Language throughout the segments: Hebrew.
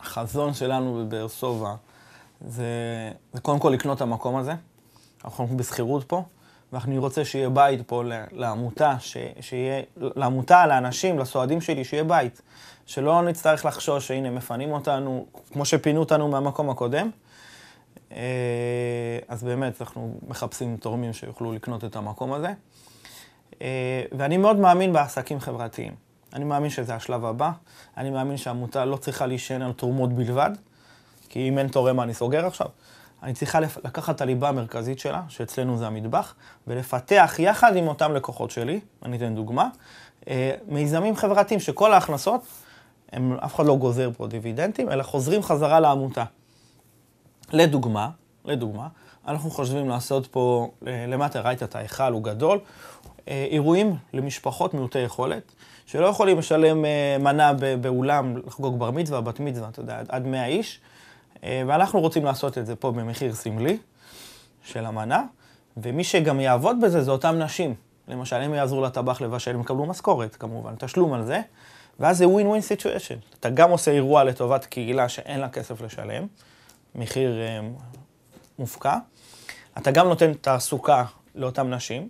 החזון שלנו בבאר סובה זה, זה קודם כל לקנות את המקום הזה. אנחנו בשכירות פה, ואני רוצה שיהיה בית פה לעמותה, ש, שיהיה, לעמותה, לאנשים, לסועדים שלי, שיהיה בית. שלא נצטרך לחשוש שהנה מפנים אותנו, כמו שפינו אותנו מהמקום הקודם. אה, אז באמת, אנחנו מחפשים תורמים שיוכלו לקנות את המקום הזה. אה, ואני מאוד מאמין בעסקים חברתיים. אני מאמין שזה השלב הבא. אני מאמין שהעמותה לא צריכה להישען על תרומות בלבד, כי אם אין תורם אני סוגר עכשיו. אני צריכה לקחת את הליבה המרכזית שלה, שאצלנו זה המטבח, ולפתח יחד עם אותם לקוחות שלי, אני אתן דוגמה, אה, מיזמים חברתיים שכל ההכנסות, הם, אף אחד לא גוזר פה דיווידנדים, אלא חוזרים חזרה לעמותה. לדוגמה, לדוגמה, אנחנו חושבים לעשות פה, אה, למטה ראית את ההיכל, הוא גדול, אה, אירועים למשפחות מעוטי יכולת, שלא יכולים לשלם אה, מנה באולם לחגוג בר מצווה, בת מצווה, אתה יודע, עד 100 איש, אה, ואנחנו רוצים לעשות את זה פה במחיר סמלי של המנה, ומי שגם יעבוד בזה זה אותן נשים. למשל, הם יעזרו לטבח לבשל, הם יקבלו משכורת כמובן, תשלום על זה, ואז זה ווין ווין סיטואשן. אתה גם עושה אירוע לטובת קהילה שאין לה כסף לשלם, מחיר אה, מופקע, אתה גם נותן תעסוקה לאותן נשים,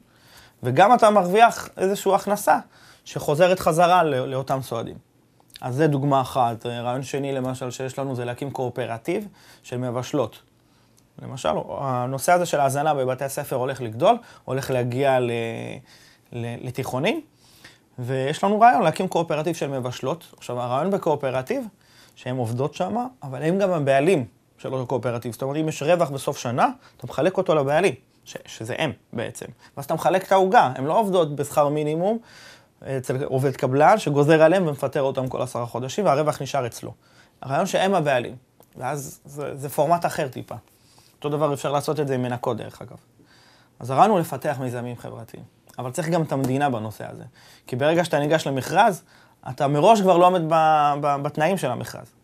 וגם אתה מרוויח איזושהי הכנסה שחוזרת חזרה לאותם סועדים. אז זה דוגמה אחת. רעיון שני, למשל, שיש לנו זה להקים קואופרטיב של מבשלות. למשל, הנושא הזה של ההזנה בבתי הספר הולך לגדול, הולך להגיע ל... לתיכונים, ויש לנו רעיון להקים קואופרטיב של מבשלות. עכשיו, הרעיון בקואופרטיב, שהן עובדות שם, אבל הן גם הבעלים של אותו קואופרטיב. זאת אומרת, אם יש רווח בסוף שנה, אתה מחלק אותו לבעלים. ש, שזה הם בעצם. ואז אתה מחלק את העוגה, הן לא עובדות בשכר מינימום אצל עובד קבלן שגוזר עליהם ומפטר אותם כל עשרה חודשים, והרווח נשאר אצלו. הרעיון שהם הבעלים, ואז זה, זה פורמט אחר טיפה. אותו דבר אפשר לעשות את זה עם מנקות דרך אגב. אז הרעיון הוא לפתח מיזמים חברתיים, אבל צריך גם את המדינה בנושא הזה. כי ברגע שאתה ניגש למכרז, אתה מראש כבר לא עומד ב, ב, בתנאים של המכרז.